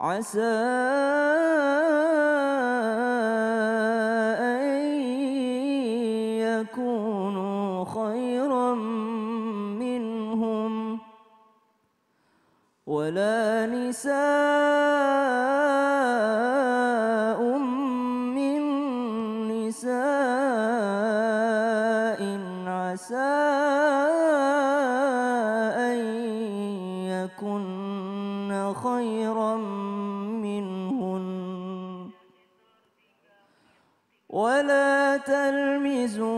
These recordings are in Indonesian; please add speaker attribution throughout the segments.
Speaker 1: عسى أن يكونوا خيرا منهم ولا نساء ولا تلمزوا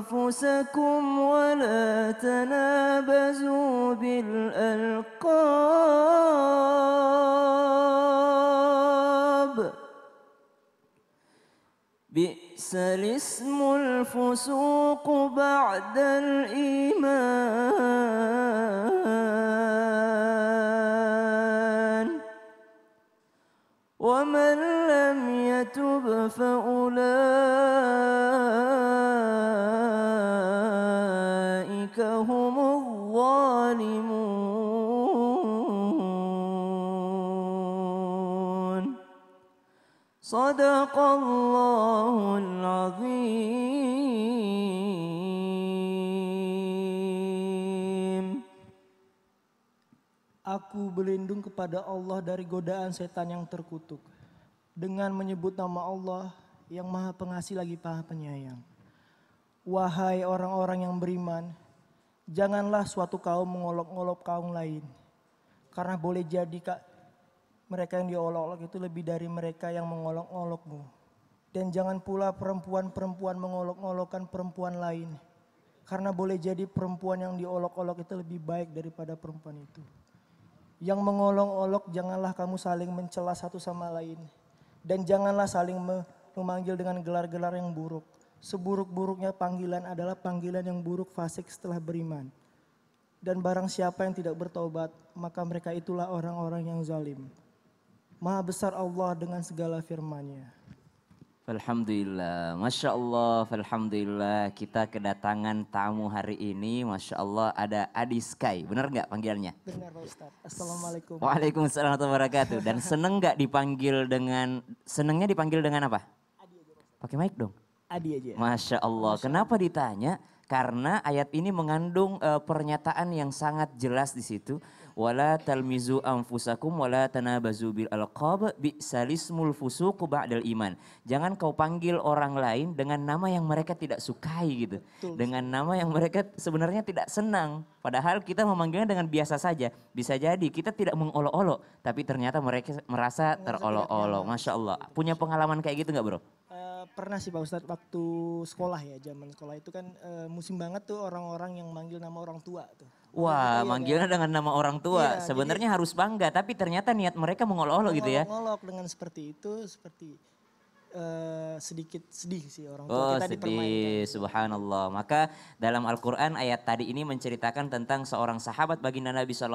Speaker 1: أنفسكم ولا تنابزوا بالألقاب بئس الاسم الفسوق بعد الإيمان تب فأولئك هم الظالمون صدق الله العظيم
Speaker 2: Aku berlindung kepada Allah dari godaan setan yang terkutuk dengan menyebut nama Allah yang maha pengasih lagi maha penyayang. Wahai orang-orang yang beriman, janganlah suatu kaum mengolok-olok kaum lain. Karena boleh jadi kak, mereka yang diolok-olok itu lebih dari mereka yang mengolok-olokmu. Dan jangan pula perempuan-perempuan mengolok-olokkan perempuan lain. Karena boleh jadi perempuan yang diolok-olok itu lebih baik daripada perempuan itu. Yang mengolong olok janganlah kamu saling mencela satu sama lain dan janganlah saling memanggil dengan gelar-gelar yang buruk. Seburuk-buruknya panggilan adalah panggilan yang buruk fasik setelah beriman. Dan barang siapa yang tidak bertobat, maka mereka itulah orang-orang yang zalim. Maha besar Allah dengan segala firman-Nya.
Speaker 3: Alhamdulillah, Masya Allah, Alhamdulillah kita kedatangan tamu hari ini, Masya Allah ada Adi Sky, benar nggak panggilannya?
Speaker 2: Benar Pak Ustadz, Assalamualaikum. Waalaikumsalam
Speaker 3: warahmatullahi wabarakatuh. Dan seneng nggak dipanggil dengan, senengnya dipanggil dengan apa? Adi aja. Pakai mic dong. Adi aja. Masya Allah, kenapa ditanya? Karena ayat ini mengandung uh, pernyataan yang sangat jelas di situ wala talmizu anfusakum wala tanabazu bil alqab salismul fusuq ba'dal iman. Jangan kau panggil orang lain dengan nama yang mereka tidak sukai gitu. Betul. Dengan nama yang mereka sebenarnya tidak senang. Padahal kita memanggilnya dengan biasa saja. Bisa jadi kita tidak mengolok-olok, tapi ternyata mereka merasa terolok-olok. Masya Allah. Punya pengalaman kayak gitu nggak bro?
Speaker 2: Eh, pernah sih Pak Ustadz waktu sekolah ya, zaman sekolah itu kan e, musim banget tuh orang-orang yang manggil nama orang tua tuh.
Speaker 3: Wah, iya, iya. manggilnya dengan nama orang tua. Iya, Sebenarnya harus bangga, tapi ternyata niat mereka mengolok-olok gitu ya.
Speaker 2: Mengolok dengan seperti itu, seperti Eh, sedikit sedih sih orang tua oh, kita sedih. dipermainkan.
Speaker 3: Subhanallah. Maka dalam Al-Qur'an ayat tadi ini menceritakan tentang seorang sahabat baginda Nabi saw.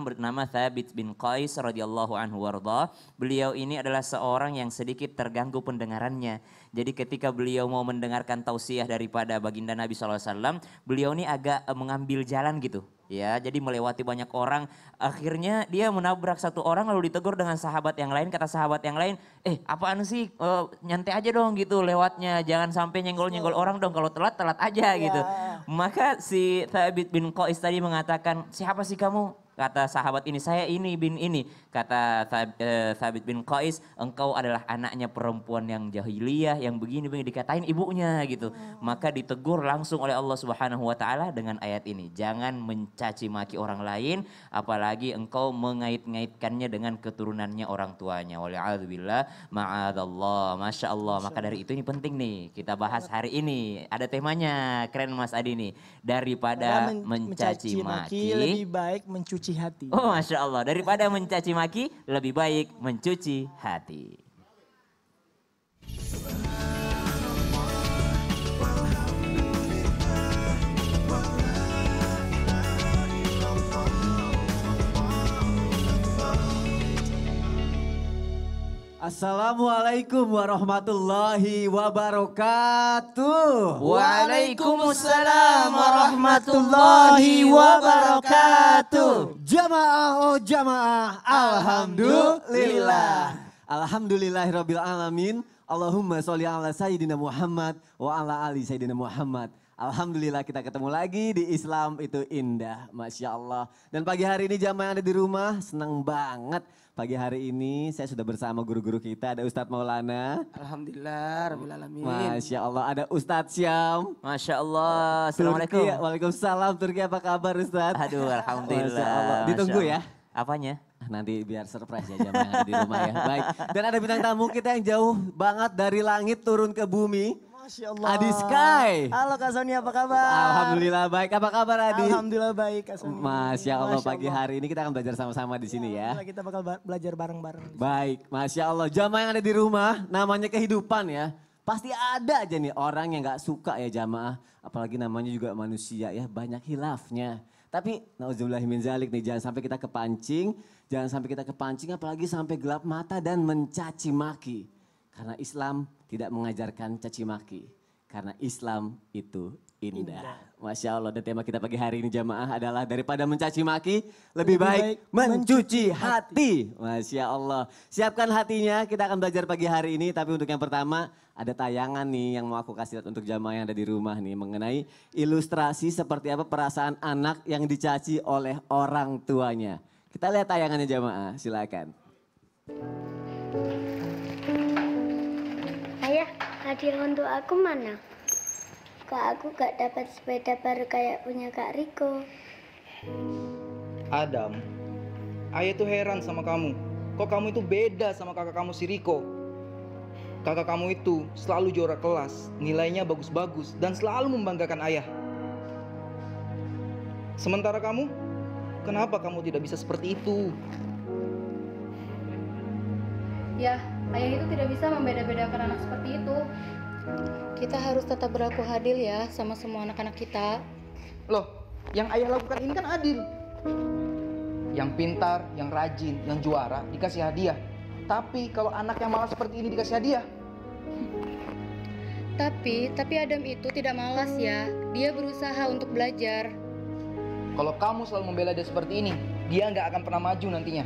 Speaker 3: bernama Thabit bin Qais radhiyallahu anhu warda. Beliau ini adalah seorang yang sedikit terganggu pendengarannya. Jadi ketika beliau mau mendengarkan tausiah daripada baginda Nabi saw, alaihi wasallam, beliau ini agak eh, mengambil jalan gitu Ya, jadi melewati banyak orang, akhirnya dia menabrak satu orang lalu ditegur dengan sahabat yang lain, kata sahabat yang lain, "Eh, apaan sih? oh, nyantai aja dong gitu lewatnya, jangan sampai nyenggol-nyenggol orang dong. Kalau telat, telat aja gitu." Ya. Maka si Thabit bin Qais tadi mengatakan, "Siapa sih kamu? Kata sahabat ini, saya ini bin ini. Kata eh, Thabit bin Qais, engkau adalah anaknya perempuan yang jahiliyah, yang begini begini dikatain ibunya gitu. Maka ditegur langsung oleh Allah Subhanahu wa taala dengan ayat ini. Jangan mencaci maki orang lain, apalagi engkau mengait-ngaitkannya dengan keturunannya orang tuanya. Wala'adzubillah, ma'adallah, Masya Allah. Maka dari itu ini penting nih, kita bahas hari ini. Ada temanya, keren Mas Adi nih. Daripada mencaci maki, maki, lebih
Speaker 2: baik mencuci mencuci hati. Oh,
Speaker 3: masya Allah. Daripada mencaci maki, lebih baik mencuci hati.
Speaker 4: Assalamualaikum warahmatullahi wabarakatuh.
Speaker 5: Waalaikumsalam warahmatullahi
Speaker 4: wabarakatuh. Jamaah oh jamaah, alhamdulillah. Alhamdulillahirabbil alamin. Allahumma sholli ala sayyidina Muhammad wa ala ali sayyidina Muhammad. Alhamdulillah kita ketemu lagi di Islam itu indah, Masya Allah. Dan pagi hari ini jamaah yang ada di rumah senang banget Pagi hari ini saya sudah bersama guru-guru kita, ada Ustadz Maulana.
Speaker 5: Alhamdulillah, Rabbil Alamin. Masya
Speaker 4: Allah, ada Ustadz Syam. Masya Allah, Assalamualaikum. Turki, Waalaikumsalam, Turki apa kabar Ustadz? Aduh, Alhamdulillah. Masya Allah. Ditunggu Masya Allah. ya. Apanya? Ah, nanti biar surprise ya jam di rumah ya. Baik, dan ada bintang tamu kita yang jauh banget dari langit turun ke bumi. Masya Allah. Adi Sky.
Speaker 2: Halo Kak Sonia apa kabar? Alhamdulillah
Speaker 4: baik. Apa kabar Adi? Alhamdulillah baik Kak Sonia. Masya Allah Masya pagi hari ini kita akan belajar sama-sama di sini ya. ya.
Speaker 2: Kita bakal belajar bareng-bareng.
Speaker 4: Baik, Masya Allah. Jamaah yang ada di rumah namanya kehidupan ya. Pasti ada aja nih orang yang gak suka ya jamaah. Apalagi namanya juga manusia ya banyak hilafnya. Tapi nauzubillah min zalik nih jangan sampai kita kepancing. Jangan sampai kita kepancing apalagi sampai gelap mata dan mencaci maki. Karena Islam tidak mengajarkan caci maki. Karena Islam itu indah. indah. Masya Allah, dan tema kita pagi hari ini jamaah adalah daripada mencaci maki, lebih, lebih baik, baik mencuci hati. hati. Masya Allah. Siapkan hatinya, kita akan belajar pagi hari ini. Tapi untuk yang pertama, ada tayangan nih yang mau aku kasih untuk jamaah yang ada di rumah nih. Mengenai ilustrasi seperti apa perasaan anak yang dicaci oleh orang tuanya. Kita lihat tayangannya jamaah, silakan.
Speaker 1: Hadiah untuk aku mana?
Speaker 2: Kak aku gak dapat sepeda baru kayak punya Kak Riko. Adam, Ayah tuh heran sama kamu. Kok kamu itu beda sama kakak kamu si Riko? Kakak kamu itu selalu juara kelas, nilainya bagus-bagus, dan selalu membanggakan ayah. Sementara kamu, kenapa kamu tidak bisa seperti itu? Ya, ayah itu tidak bisa membeda-bedakan anak seperti itu kita harus tetap berlaku adil ya sama semua anak-anak kita loh yang ayah lakukan ini kan adil yang pintar, yang rajin, yang juara dikasih hadiah tapi kalau anak yang malas seperti ini dikasih hadiah tapi, tapi Adam itu tidak malas ya. Dia berusaha untuk belajar. Kalau kamu selalu membela dia seperti ini, dia nggak akan pernah maju nantinya.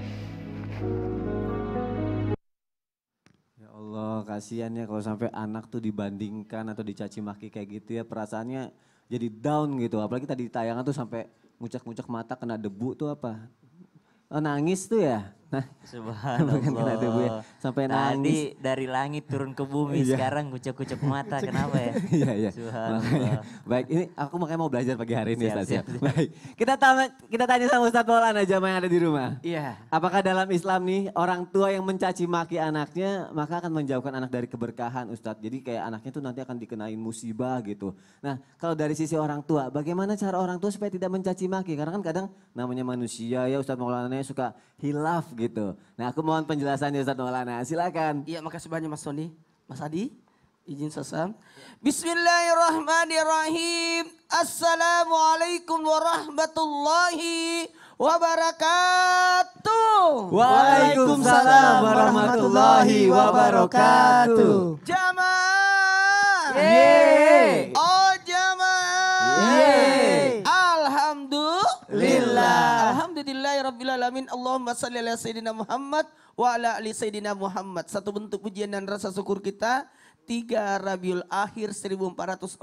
Speaker 4: kasihan ya kalau sampai anak tuh dibandingkan atau dicaci maki kayak gitu ya perasaannya jadi down gitu. Apalagi tadi tayangan tuh sampai ngucak-ngucak mata kena debu tuh apa? Oh, nangis tuh ya. Subhanallah. Bukan tubuh ya. Sampai Tadi nangis.
Speaker 3: dari langit turun ke bumi, iya. sekarang kucuk-kucuk mata. Kenapa ya? Iya, iya. Subhanallah.
Speaker 4: Baik, ini aku makanya mau belajar pagi hari ini siap, Ustaz. Ya. Baik. Kita tanya, kita tanya sama Ustaz Maulana aja yang ada di rumah. Iya. Apakah dalam Islam nih orang tua yang mencaci maki anaknya maka akan menjauhkan anak dari keberkahan Ustaz. Jadi kayak anaknya tuh nanti akan dikenain musibah gitu. Nah, kalau dari sisi orang tua, bagaimana cara orang tua supaya tidak mencaci maki? Karena kan kadang namanya manusia ya Ustaz Maulana ya, suka hilaf gitu gitu. Nah aku mohon penjelasannya Ustaz Maulana, silakan. Iya makasih banyak Mas Sony, Mas Adi. Izin sesam. Bismillahirrahmanirrahim.
Speaker 5: Assalamualaikum warahmatullahi wabarakatuh.
Speaker 4: Waalaikumsalam warahmatullahi wabarakatuh.
Speaker 1: Jamaah. Yeay.
Speaker 4: Oh
Speaker 5: jamaah. Yeay. alamin. Allahumma salli ala sayyidina Muhammad wa ala ali sayyidina Muhammad. Satu bentuk pujian dan rasa syukur kita 3 Rabiul Akhir 1442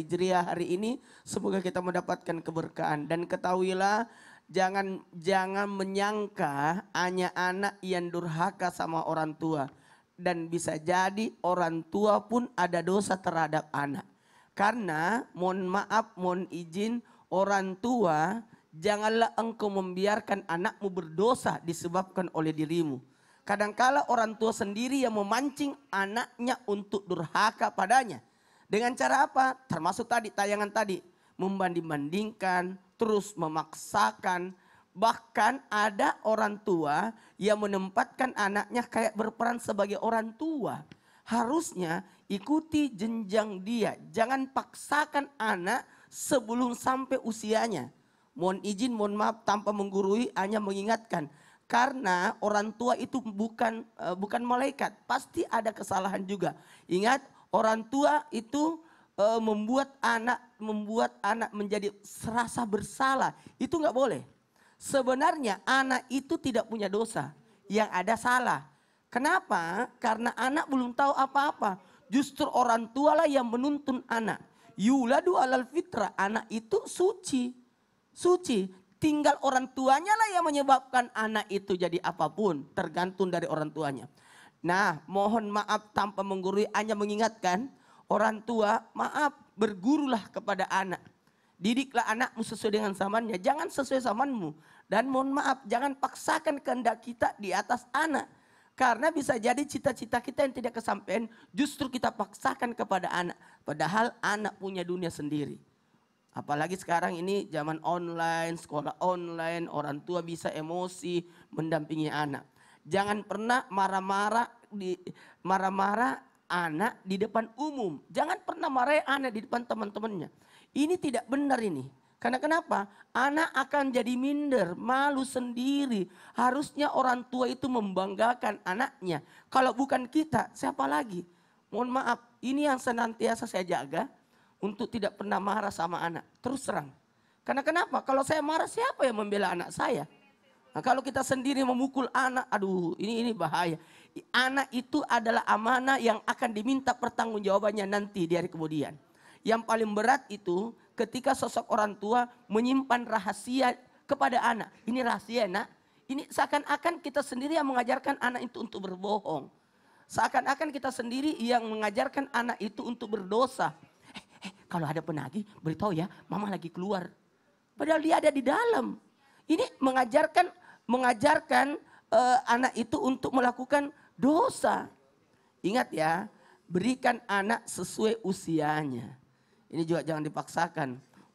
Speaker 5: Hijriah hari ini semoga kita mendapatkan keberkahan dan ketahuilah jangan jangan menyangka hanya anak yang durhaka sama orang tua dan bisa jadi orang tua pun ada dosa terhadap anak. Karena mohon maaf, mohon izin orang tua janganlah engkau membiarkan anakmu berdosa disebabkan oleh dirimu. Kadangkala orang tua sendiri yang memancing anaknya untuk durhaka padanya. Dengan cara apa? Termasuk tadi tayangan tadi. Membanding-bandingkan, terus memaksakan. Bahkan ada orang tua yang menempatkan anaknya kayak berperan sebagai orang tua. Harusnya ikuti jenjang dia. Jangan paksakan anak sebelum sampai usianya. Mohon izin, mohon maaf tanpa menggurui, hanya mengingatkan. Karena orang tua itu bukan e, bukan malaikat, pasti ada kesalahan juga. Ingat, orang tua itu e, membuat anak membuat anak menjadi serasa bersalah. Itu nggak boleh. Sebenarnya anak itu tidak punya dosa, yang ada salah. Kenapa? Karena anak belum tahu apa-apa. Justru orang tualah yang menuntun anak. Yuladu alal fitrah, anak itu suci suci. Tinggal orang tuanya lah yang menyebabkan anak itu jadi apapun. Tergantung dari orang tuanya. Nah mohon maaf tanpa menggurui hanya mengingatkan. Orang tua maaf bergurulah kepada anak. Didiklah anakmu sesuai dengan zamannya. Jangan sesuai zamanmu. Dan mohon maaf, jangan paksakan kehendak kita di atas anak. Karena bisa jadi cita-cita kita yang tidak kesampaian, justru kita paksakan kepada anak. Padahal anak punya dunia sendiri. Apalagi sekarang ini zaman online, sekolah online, orang tua bisa emosi mendampingi anak. Jangan pernah marah-marah di marah-marah anak di depan umum. Jangan pernah marah anak di depan teman-temannya. Ini tidak benar ini. Karena kenapa? Anak akan jadi minder, malu sendiri. Harusnya orang tua itu membanggakan anaknya. Kalau bukan kita, siapa lagi? Mohon maaf, ini yang senantiasa saya jaga untuk tidak pernah marah sama anak. Terus terang. Karena kenapa? Kalau saya marah siapa yang membela anak saya? Nah, kalau kita sendiri memukul anak, aduh ini ini bahaya. Anak itu adalah amanah yang akan diminta pertanggungjawabannya nanti di hari kemudian. Yang paling berat itu ketika sosok orang tua menyimpan rahasia kepada anak. Ini rahasia nak. Ini seakan-akan kita sendiri yang mengajarkan anak itu untuk berbohong. Seakan-akan kita sendiri yang mengajarkan anak itu untuk berdosa eh kalau ada penagih beritahu ya mama lagi keluar. Padahal dia ada di dalam. Ini mengajarkan mengajarkan uh, anak itu untuk melakukan dosa. Ingat ya, berikan anak sesuai usianya. Ini juga jangan dipaksakan.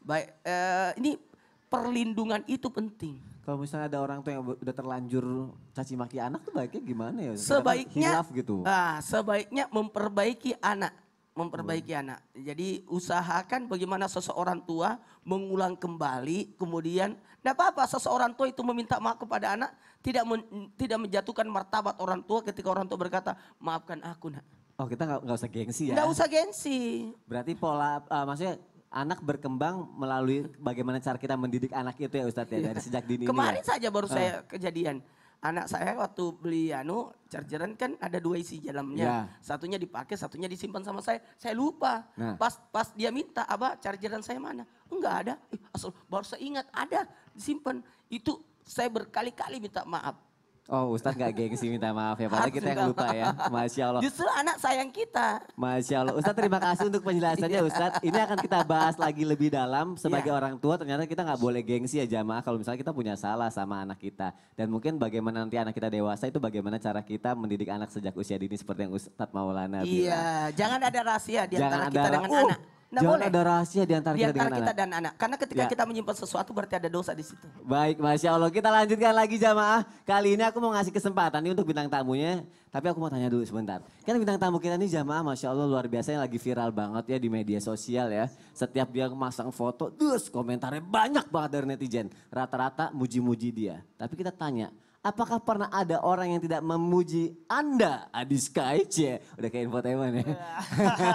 Speaker 5: Baik, uh, ini perlindungan itu penting.
Speaker 4: Kalau misalnya ada orang tuh yang udah terlanjur caci maki anak tuh baiknya gimana ya? Sebaiknya gitu.
Speaker 5: Ah, sebaiknya memperbaiki anak memperbaiki hmm. anak. Jadi usahakan bagaimana seseorang tua mengulang kembali, kemudian tidak apa-apa seseorang tua itu meminta maaf kepada anak, tidak men, tidak menjatuhkan martabat orang tua ketika orang tua berkata maafkan aku nak.
Speaker 4: Oh kita nggak usah gengsi ya? Nggak usah gengsi. Berarti pola uh, maksudnya anak berkembang melalui bagaimana cara kita mendidik anak itu ya Ustadz ya dari sejak dini. Kemarin ya? saja baru uh. saya kejadian anak saya waktu beli anu chargeran kan ada dua
Speaker 5: isi dalamnya. Ya. Satunya dipakai, satunya disimpan sama saya. Saya lupa. Nah. Pas pas dia minta, "Apa chargeran saya mana?" Enggak ada. Asal baru saya ingat ada disimpan. Itu saya berkali-kali minta maaf.
Speaker 4: Oh Ustadz gak gengsi minta maaf ya, padahal kita yang lupa ya. Masya Allah. Justru
Speaker 5: anak sayang kita.
Speaker 4: Masya Allah. Ustadz terima kasih untuk penjelasannya iya. Ustadz. Ini akan kita bahas lagi lebih dalam. Sebagai yeah. orang tua ternyata kita nggak boleh gengsi ya jamaah kalau misalnya kita punya salah sama anak kita. Dan mungkin bagaimana nanti anak kita dewasa itu bagaimana cara kita mendidik anak sejak usia dini seperti yang Ustadz Maulana iya. bilang. Iya,
Speaker 5: yeah. jangan ada rahasia di antara kita dengan uh, anak Nggak Jangan boleh. ada rahasia
Speaker 4: di antara di kita, dengan, kita dan
Speaker 5: anak. Karena ketika ya. kita menyimpan sesuatu berarti ada dosa di situ.
Speaker 4: Baik, Masya Allah. Kita lanjutkan lagi jamaah. Kali ini aku mau ngasih kesempatan nih untuk bintang tamunya. Tapi aku mau tanya dulu sebentar. Kan bintang tamu kita nih jamaah Masya Allah luar biasa yang lagi viral banget ya di media sosial ya. Setiap dia masang foto, dus komentarnya banyak banget dari netizen. Rata-rata muji-muji dia. Tapi kita tanya, Apakah pernah ada orang yang tidak memuji Anda, Sky? Cie, Udah kayak infotainment ya.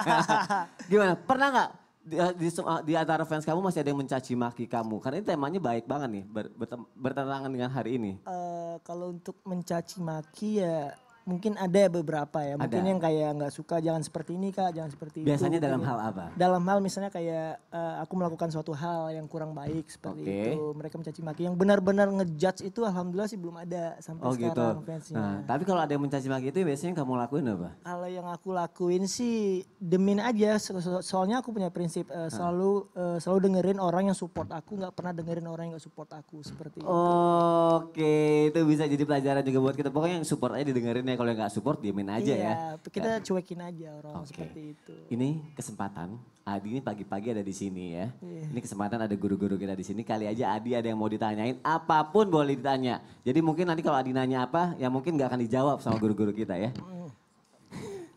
Speaker 4: Gimana, pernah gak di, eh, di, di antara fans kamu masih ada yang mencaci maki kamu? Karena ini temanya baik banget nih, ber, bertentangan dengan hari ini.
Speaker 2: Uh, kalau untuk mencaci maki ya mungkin ada beberapa ya. Mungkin ada. yang kayak nggak suka jangan seperti ini kak, jangan seperti Biasanya itu. Biasanya dalam gitu. hal apa? Dalam hal misalnya kayak uh, aku melakukan suatu hal yang kurang baik seperti okay. itu. Mereka mencaci maki. Yang benar-benar ngejudge itu alhamdulillah sih belum ada sampai oh, sekarang gitu. fansnya. Nah,
Speaker 4: tapi kalau ada yang mencaci maki itu biasanya kamu lakuin apa?
Speaker 2: Kalau yang aku lakuin sih demin aja. So so soalnya aku punya prinsip uh, selalu uh, selalu dengerin orang yang support aku, nggak pernah dengerin orang yang nggak support aku seperti oh, itu.
Speaker 4: Oke, okay. itu bisa jadi pelajaran juga buat kita. Pokoknya yang support aja didengerin ya, ya kalau nggak support diamin aja iya, ya. Kita gak. Kan?
Speaker 2: cuekin aja orang okay. seperti itu.
Speaker 4: Ini kesempatan Adi ini pagi-pagi ada di sini ya. Yeah. Ini kesempatan ada guru-guru kita di sini. Kali aja Adi ada yang mau ditanyain, apapun boleh ditanya. Jadi mungkin nanti kalau Adi nanya apa, ya mungkin nggak akan dijawab sama guru-guru kita ya. Mm. Uh,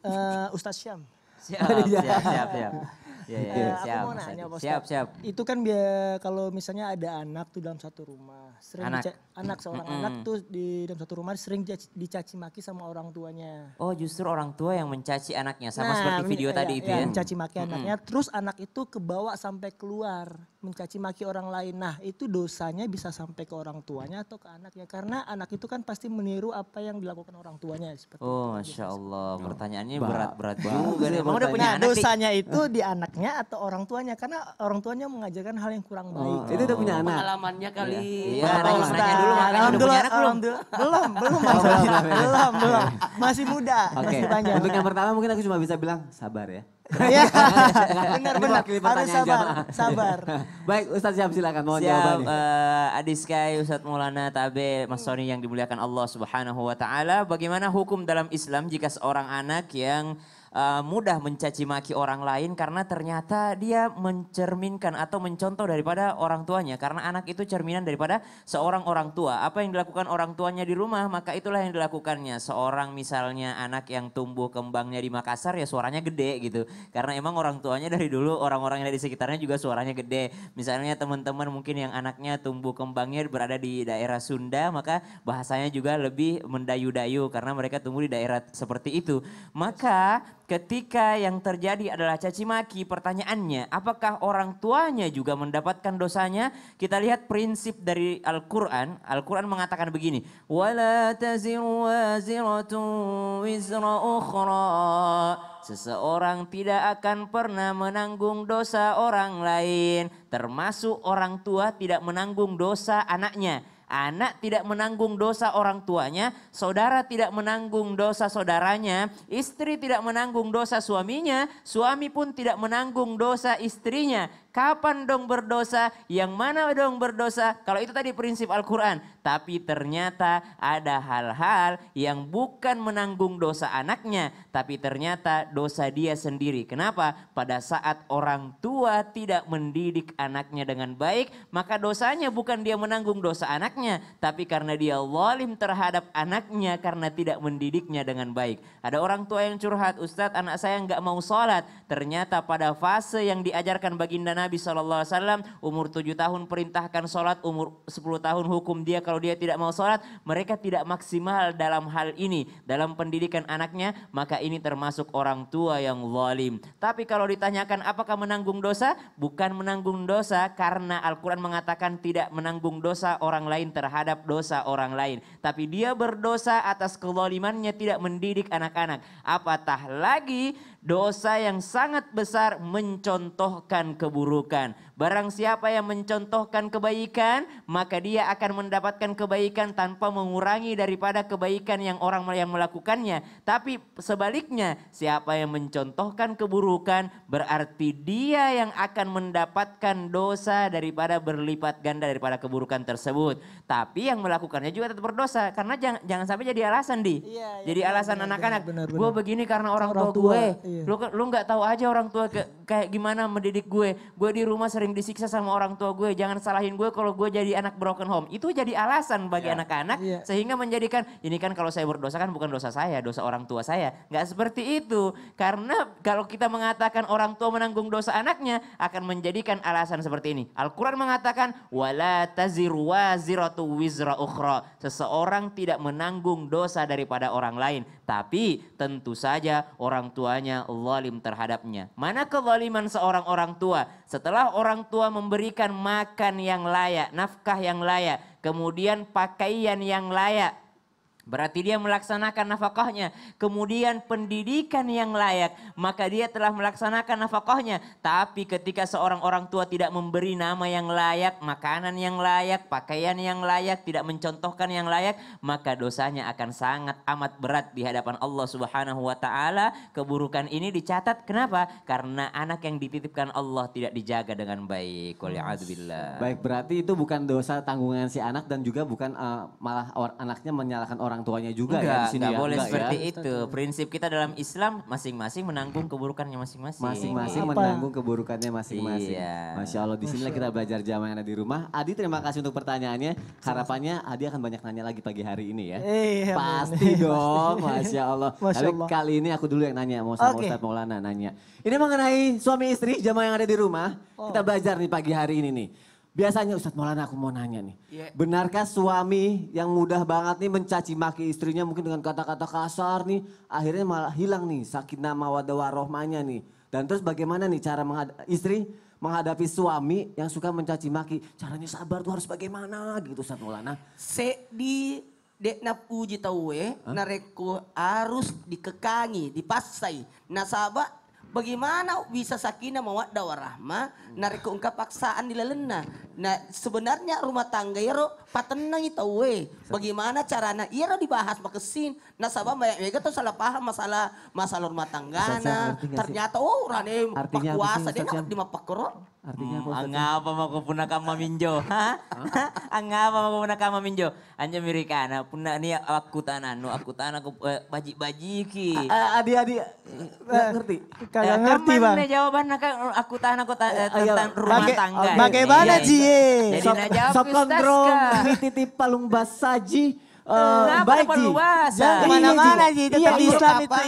Speaker 2: eh, Ustaz Syam. Siap, siap, siap. siap.
Speaker 3: Yeah, yeah, iya, Siap, aku mau
Speaker 2: nanya Pak Siap, siap. Itu kan biar kalau misalnya ada anak tuh dalam satu rumah. Sering anak. anak seorang mm -hmm. anak tuh di dalam satu rumah sering dicaci maki sama orang tuanya.
Speaker 1: Oh
Speaker 3: justru orang tua yang mencaci anaknya sama nah, seperti video iya, tadi ya, itu iya, ya. Mencaci maki mm -hmm. anaknya.
Speaker 2: Terus anak itu kebawa sampai keluar mencaci maki orang lain. Nah, itu dosanya bisa sampai ke orang tuanya atau ke anaknya karena anak itu kan pasti meniru apa yang dilakukan orang tuanya seperti
Speaker 3: Oh, itu, Masya Allah. Pertanyaannya berat-berat juga nih. Emang udah punya nah, anak dosanya di... itu
Speaker 2: di anaknya atau orang tuanya karena orang tuanya mengajarkan hal yang kurang baik. Oh, itu udah punya anak. Pengalamannya kali. Iya, ya, nanya, nanya
Speaker 5: dulu Alhamdulillah, anak belum? Belum, belum, Mas. belum, belum. Masih muda, okay.
Speaker 4: masih panjang. Untuk yang pertama mungkin aku cuma bisa bilang sabar ya. Iya. benar benar. Harus sabar, sabar. Baik, Ustaz siap silakan mohon siap, jawabannya.
Speaker 3: Uh, eh, Adiskai, Ustaz Maulana, Tabe, Mas Sony yang dimuliakan Allah Subhanahu wa taala, bagaimana hukum dalam Islam jika seorang anak yang Eh, mudah mencaci maki orang lain karena ternyata dia mencerminkan atau mencontoh daripada orang tuanya karena anak itu cerminan daripada seorang orang tua. Apa yang dilakukan orang tuanya di rumah maka itulah yang dilakukannya. Seorang misalnya anak yang tumbuh kembangnya di Makassar ya suaranya gede gitu. Karena emang orang tuanya dari dulu orang-orang yang ada di sekitarnya juga suaranya gede. Misalnya teman-teman mungkin yang anaknya tumbuh kembangnya berada di daerah Sunda maka bahasanya juga lebih mendayu-dayu karena mereka tumbuh di daerah seperti itu. Maka Ketika yang terjadi adalah caci maki, pertanyaannya apakah orang tuanya juga mendapatkan dosanya? Kita lihat prinsip dari Al-Qur'an. Al-Qur'an mengatakan begini, "Wala taziru wizra ukhra." Seseorang tidak akan pernah menanggung dosa orang lain, termasuk orang tua tidak menanggung dosa anaknya. Anak tidak menanggung dosa orang tuanya, saudara tidak menanggung dosa saudaranya, istri tidak menanggung dosa suaminya, suami pun tidak menanggung dosa istrinya. Kapan dong berdosa? Yang mana dong berdosa? Kalau itu tadi prinsip Al-Quran. Tapi ternyata ada hal-hal yang bukan menanggung dosa anaknya. Tapi ternyata dosa dia sendiri. Kenapa? Pada saat orang tua tidak mendidik anaknya dengan baik. Maka dosanya bukan dia menanggung dosa anaknya. Tapi karena dia walim terhadap anaknya karena tidak mendidiknya dengan baik. Ada orang tua yang curhat, Ustadz anak saya nggak mau sholat. Ternyata pada fase yang diajarkan baginda Nabi SAW umur 7 tahun perintahkan sholat, umur 10 tahun hukum dia kalau dia tidak mau sholat. Mereka tidak maksimal dalam hal ini, dalam pendidikan anaknya. Maka ini termasuk orang tua yang zalim. Tapi kalau ditanyakan apakah menanggung dosa? Bukan menanggung dosa karena Al-Quran mengatakan tidak menanggung dosa orang lain terhadap dosa orang lain. Tapi dia berdosa atas kezalimannya tidak mendidik anak-anak. Apatah lagi dosa yang sangat besar mencontohkan keburukan Barang siapa yang mencontohkan kebaikan, maka dia akan mendapatkan kebaikan tanpa mengurangi daripada kebaikan yang orang yang melakukannya. Tapi sebaliknya, siapa yang mencontohkan keburukan, berarti dia yang akan mendapatkan dosa daripada berlipat ganda daripada keburukan tersebut. Tapi yang melakukannya juga tetap berdosa, karena jangan, jangan sampai jadi alasan di. Iya, iya, jadi alasan anak-anak, gue begini karena orang, orang tua, gue. Iya. Lu lu nggak tahu aja orang tua ke, kayak gimana mendidik gue. Gue di rumah sering sering disiksa sama orang tua gue, jangan salahin gue kalau gue jadi anak broken home. Itu jadi alasan bagi ya, anak-anak yeah. yeah. sehingga menjadikan ini kan kalau saya berdosa kan bukan dosa saya, dosa orang tua saya. Gak seperti itu. Karena kalau kita mengatakan orang tua menanggung dosa anaknya akan menjadikan alasan seperti ini. Al-Qur'an mengatakan wala taziru waziratu wizra ukhra. Seseorang tidak menanggung dosa daripada orang lain, tapi tentu saja orang tuanya zalim terhadapnya. Mana kezaliman seorang orang tua? Setelah orang orang tua memberikan makan yang layak, nafkah yang layak, kemudian pakaian yang layak, Berarti dia melaksanakan nafkahnya, kemudian pendidikan yang layak, maka dia telah melaksanakan nafkahnya. Tapi ketika seorang orang tua tidak memberi nama yang layak, makanan yang layak, pakaian yang layak, tidak mencontohkan yang layak, maka dosanya akan sangat amat berat di hadapan Allah Subhanahu wa taala. Keburukan ini dicatat kenapa? Karena anak yang dititipkan Allah tidak dijaga dengan baik. Baik,
Speaker 4: berarti itu bukan dosa tanggungan si anak dan juga bukan uh, malah anaknya menyalahkan orang orang tuanya juga ya enggak, ya di sini. ya? boleh enggak seperti ya? itu.
Speaker 3: Prinsip kita dalam Islam masing-masing menanggung keburukannya masing-masing. Masing-masing menanggung
Speaker 4: keburukannya masing-masing. Iya. Masya Allah di sinilah kita belajar jamaah yang ada di rumah. Adi terima kasih untuk pertanyaannya. Harapannya Adi akan banyak nanya lagi pagi hari ini ya. Iya. Pasti dong. Masya Allah. Masya Allah. Tapi kali ini aku dulu yang nanya mau sama okay. Ustaz Maulana nanya. Ini mengenai suami istri jamaah yang ada di rumah. Oh. Kita belajar nih pagi hari ini nih. Biasanya Ustadz Maulana aku mau nanya nih. Yeah. Benarkah suami yang mudah banget nih mencaci maki istrinya mungkin dengan kata-kata kasar nih. Akhirnya malah hilang nih sakinah mawadah warohmanya nih. Dan terus bagaimana nih cara menghad- istri menghadapi suami yang suka mencaci maki. Caranya sabar tuh harus bagaimana gitu Ustadz Maulana. Se di dek puji tau we, huh? nareku harus dikekangi,
Speaker 5: dipasai. Nah sahabat bagaimana bisa sakinah mawaddah warahmah narik ungka paksaan di lelena nah sebenarnya rumah tangga ya roh, patenang itu weh. bagaimana caranya? iya dibahas makesin nah sabah banyak mereka tuh salah paham masalah masalah rumah tangga nah ternyata oh rane pak pakuasa dia nak di mapakoro Artinya
Speaker 4: hmm,
Speaker 3: apa? mau mau kepunaka minjo, Hah? apa mau kepunaka minjo? Anja mirikana, puna ni aku tanah, nu aku tanah aku baji eh, baji ki. Adi adi ngerti? Kagak eh, ngerti bang. Kamu jawaban kan aku tanah aku eh, tentang
Speaker 1: rumah tangga. Bagaimana iya, ji? Iya, iya. Jadi nak jawab Sok kontrol,
Speaker 4: titip palung basaji. Uh, baik Ji. Kemana-mana Ji, tetap iya, di Islam itu.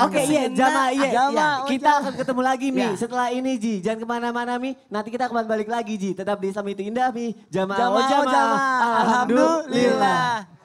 Speaker 2: Oke iya, jama iya. iya. Jama, oh, kita akan
Speaker 4: ketemu lagi Mi iya. setelah ini Ji. Jangan kemana-mana Mi, nanti kita kembali balik lagi Ji. Tetap di Islam itu indah Mi. Jama, jama, oh, oh, jama. Alhamdulillah.